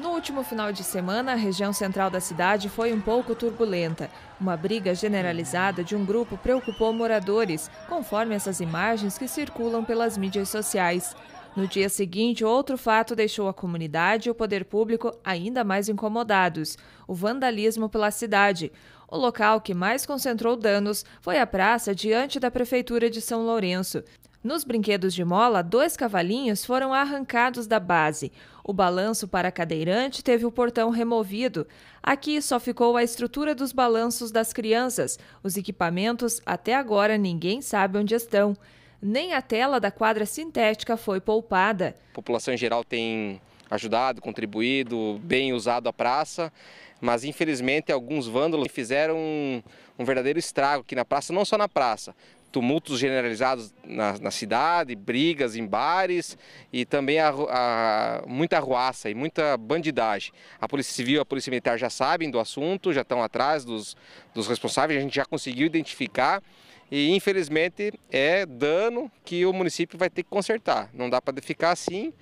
No último final de semana, a região central da cidade foi um pouco turbulenta. Uma briga generalizada de um grupo preocupou moradores, conforme essas imagens que circulam pelas mídias sociais. No dia seguinte, outro fato deixou a comunidade e o poder público ainda mais incomodados: o vandalismo pela cidade. O local que mais concentrou danos foi a praça diante da Prefeitura de São Lourenço. Nos brinquedos de mola, dois cavalinhos foram arrancados da base. O balanço para cadeirante teve o portão removido. Aqui só ficou a estrutura dos balanços das crianças. Os equipamentos, até agora, ninguém sabe onde estão nem a tela da quadra sintética foi poupada. A população em geral tem ajudado, contribuído, bem usado a praça, mas infelizmente alguns vândalos fizeram um, um verdadeiro estrago aqui na praça, não só na praça, tumultos generalizados na, na, cidade, brigas em bares e também a, a, muita arruaça e muita bandidagem. A Polícia Civil e a Polícia Militar já sabem do assunto, já estão atrás dos, dos responsáveis, a gente já conseguiu identificar e infelizmente é dano que o município vai ter que consertar. Não dá para ficar assim.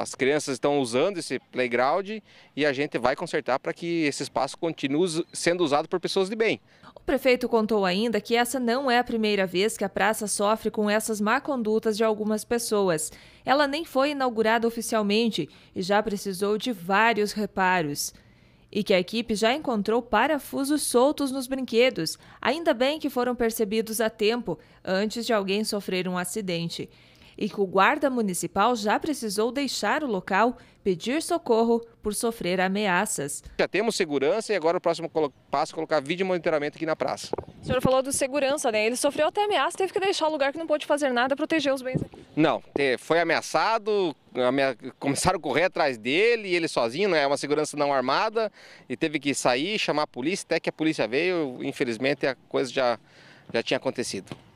As crianças estão usando esse playground e a gente vai consertar para que esse espaço continue sendo usado por pessoas de bem. O prefeito contou ainda que essa não é a primeira vez que a praça sofre com essas má condutas de algumas pessoas. Ela nem foi inaugurada oficialmente e já precisou de vários reparos e que a equipe já encontrou parafusos soltos nos brinquedos. Ainda bem que foram percebidos a tempo, antes de alguém sofrer um acidente e que o guarda municipal já precisou deixar o local, pedir socorro por sofrer ameaças. Já temos segurança e agora o próximo passo é colocar vídeo monitoramento aqui na praça. O senhor falou do segurança, né? Ele sofreu até ameaça, teve que deixar o lugar que não pôde fazer nada, proteger os bens aqui. Não, foi ameaçado, começaram a correr atrás dele, ele sozinho, né? É uma segurança não armada, e teve que sair, chamar a polícia, até que a polícia veio, infelizmente a coisa já, já tinha acontecido.